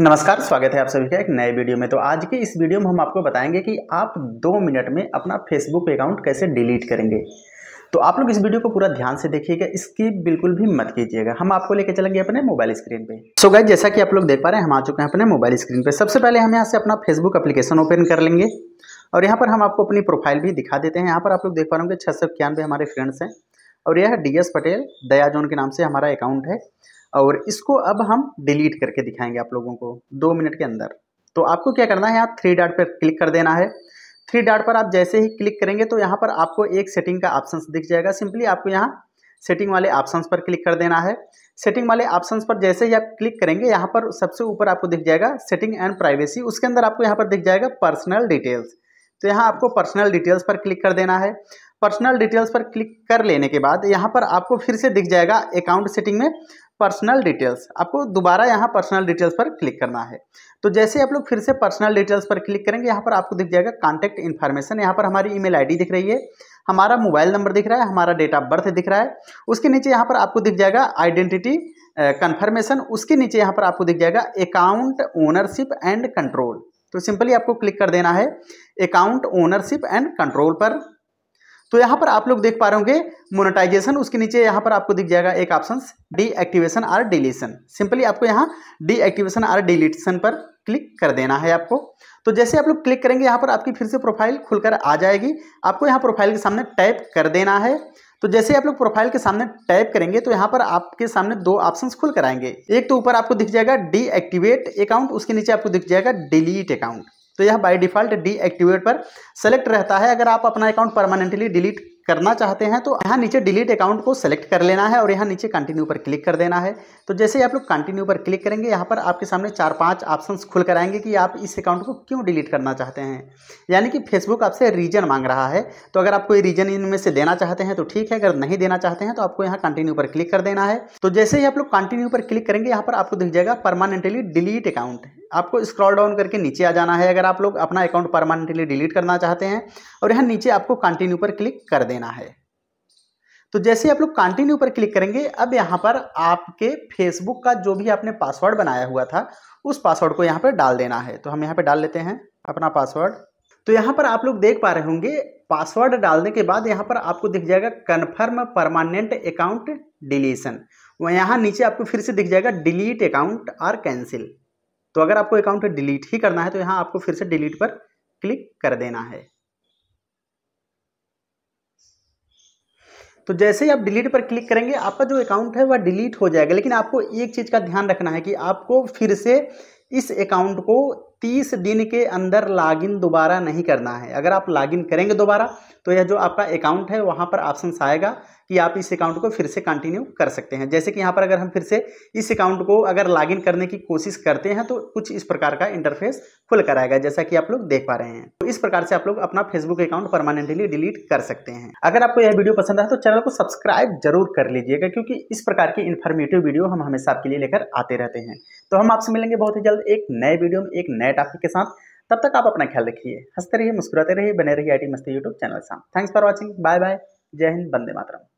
नमस्कार स्वागत है आप सभी का एक नए वीडियो में तो आज के इस वीडियो में हम आपको बताएंगे कि आप दो मिनट में अपना फेसबुक अकाउंट कैसे डिलीट करेंगे तो आप लोग इस वीडियो को पूरा ध्यान से देखिएगा इसकी बिल्कुल भी मत कीजिएगा हम आपको लेकर चलेंगे अपने मोबाइल स्क्रीन पे सो so गाइज जैसा कि आप लोग देख पा रहे हैं हम आ चुके हैं अपने मोबाइल स्क्रीन पे सबसे पहले हम यहाँ से अपना फेसबुक अप्लीकेशन ओपन कर लेंगे और यहाँ पर हम आपको अपनी प्रोफाइल भी दिखा देते हैं यहाँ पर आप लोग देख पा रहे होंगे छः सौ इक्यानवे हमारे फ्रेंड्स हैं और यह डी एस पटेल दया जोन के नाम से हमारा अकाउंट है और इसको अब हम डिलीट करके दिखाएंगे आप लोगों को दो मिनट के अंदर तो आपको क्या करना है यहाँ थ्री डाट पर क्लिक कर देना है थ्री डाट पर आप जैसे ही क्लिक करेंगे तो यहाँ पर आपको एक सेटिंग का ऑप्शन दिख जाएगा सिंपली आपको यहाँ सेटिंग वाले ऑप्शंस पर क्लिक कर देना है सेटिंग वाले ऑप्शंस पर जैसे ही आप क्लिक करेंगे यहाँ पर सबसे ऊपर आपको दिख जाएगा सेटिंग एंड प्राइवेसी उसके अंदर आपको यहाँ पर दिख जाएगा पर्सनल डिटेल्स तो यहाँ आपको पर्सनल डिटेल्स पर क्लिक कर देना है पर्सनल डिटेल्स पर क्लिक कर लेने के बाद यहाँ पर आपको फिर से दिख जाएगा अकाउंट सेटिंग में पर्सनल डिटेल्स आपको दोबारा यहाँ पर्सनल डिटेल्स पर क्लिक करना है तो जैसे आप लोग फिर से पर्सनल डिटेल्स पर क्लिक करेंगे यहाँ पर आपको दिख जाएगा कॉन्टैक्ट इन्फॉर्मेशन यहाँ पर हमारी ईमेल आईडी दिख रही है हमारा मोबाइल नंबर दिख रहा है हमारा डेट ऑफ बर्थ दिख रहा है उसके नीचे यहाँ पर आपको दिख जाएगा आइडेंटिटी कन्फर्मेशन उसके नीचे यहाँ पर आपको दिख जाएगा अकाउंट ओनरशिप एंड कंट्रोल तो सिंपली आपको क्लिक कर देना है अकाउंट ओनरशिप एंड कंट्रोल पर तो यहाँ पर आप लोग देख पा रहे होंगे मोनेटाइजेशन उसके नीचे यहाँ पर आपको दिख जाएगा एक option deactivation or deletion simply आपको यहाँ डीएक्टिवेशन आर डिलीशन पर क्लिक कर देना है आपको तो जैसे आप लोग क्लिक करेंगे यहाँ पर आपकी फिर से प्रोफाइल खुलकर आ जाएगी आपको यहाँ प्रोफाइल के सामने टाइप कर देना है तो जैसे आप लोग प्रोफाइल के सामने टाइप करेंगे तो यहाँ पर आपके सामने दो ऑप्शंस खुल कर आएंगे एक तो ऊपर आपको दिख जाएगा डीएक्टिवेट अकाउंट उसके नीचे आपको दिख जाएगा डिलीट अकाउंट तो यह बाय डिफ़ॉल्ट डीएक्टिवेट पर सेलेक्ट रहता है अगर आप अपना अकाउंट परमानेंटली डिलीट करना चाहते हैं तो यहाँ नीचे डिलीट अकाउंट को सेलेक्ट कर लेना है और यहाँ नीचे कंटिन्यू पर क्लिक कर देना है तो जैसे ही आप लोग कंटिन्यू पर क्लिक करेंगे यहाँ पर आपके सामने चार पांच ऑप्शंस खुल कर आएंगे कि आप इस अकाउंट को क्यों डिलीट करना चाहते हैं यानी कि फेसबुक आपसे रीजन मांग रहा है तो अगर आप कोई रीजन इनमें से देना चाहते हैं तो ठीक है अगर नहीं देना चाहते हैं तो आपको यहाँ कंटिन्यू पर क्लिक कर देना है तो जैसे ही आप लोग कंटिन्यू पर क्लिक करेंगे यहाँ पर आपको दिख जाएगा परमानेंटली डिलीट अकाउंट आपको स्क्रॉल डाउन करके नीचे आ जाना है अगर आप लोग अपना अकाउंट परमानेंटली डिलीट करना चाहते हैं और यहाँ नीचे आपको कंटिन्यू पर क्लिक कर देना है तो जैसे आप लोग कंटिन्यू पर क्लिक करेंगे अब यहाँ पर आपके फेसबुक का जो भी आपने पासवर्ड बनाया हुआ था उस पासवर्ड को यहाँ पर डाल देना है तो हम यहाँ पर डाल लेते हैं अपना पासवर्ड तो यहाँ पर आप लोग देख पा रहे होंगे पासवर्ड डालने के बाद यहाँ पर आपको दिख जाएगा कन्फर्म परमानेंट अकाउंट डिलीशन यहाँ नीचे आपको फिर से दिख जाएगा डिलीट अकाउंट और कैंसिल तो अगर आपको अकाउंट डिलीट ही करना है तो यहाँ आपको फिर से डिलीट पर क्लिक कर देना है तो जैसे ही आप डिलीट पर क्लिक करेंगे आपका जो अकाउंट है वह डिलीट हो जाएगा लेकिन आपको एक चीज़ का ध्यान रखना है कि आपको फिर से इस अकाउंट को 30 दिन के अंदर लॉगिन दोबारा नहीं करना है अगर आप लॉगिन करेंगे दोबारा तो यह जो आपका अकाउंट है वहाँ पर ऑप्शन आएगा कि आप इस अकाउंट को फिर से कंटिन्यू कर सकते हैं जैसे कि यहाँ पर अगर हम फिर से इस अकाउंट को अगर लॉगिन करने की कोशिश करते हैं तो कुछ इस प्रकार का इंटरफेस खुल कर आएगा जैसा कि आप लोग देख पा रहे हैं तो इस प्रकार से आप लोग अपना फेसबुक अकाउंट परमानेंटली डिलीट कर सकते हैं अगर आपको यह वीडियो पसंद आए तो चैनल को सब्सक्राइब जरूर कर लीजिएगा क्योंकि इस प्रकार की इन्फॉर्मेटिव वीडियो हम हमेशा आपके लिए लेकर आते रहते हैं तो हम आपसे मिलेंगे बहुत ही जल्द एक नए वीडियो में एक नए टॉपिक के साथ तब तक आप अपना ख्याल रखिए हंसते रहिए मुस्कुराते रहिए बने रहिए आई टी मस्ती यूट्यूब चैनल साम thanks for watching bye bye जय हिंद बंदे मातरम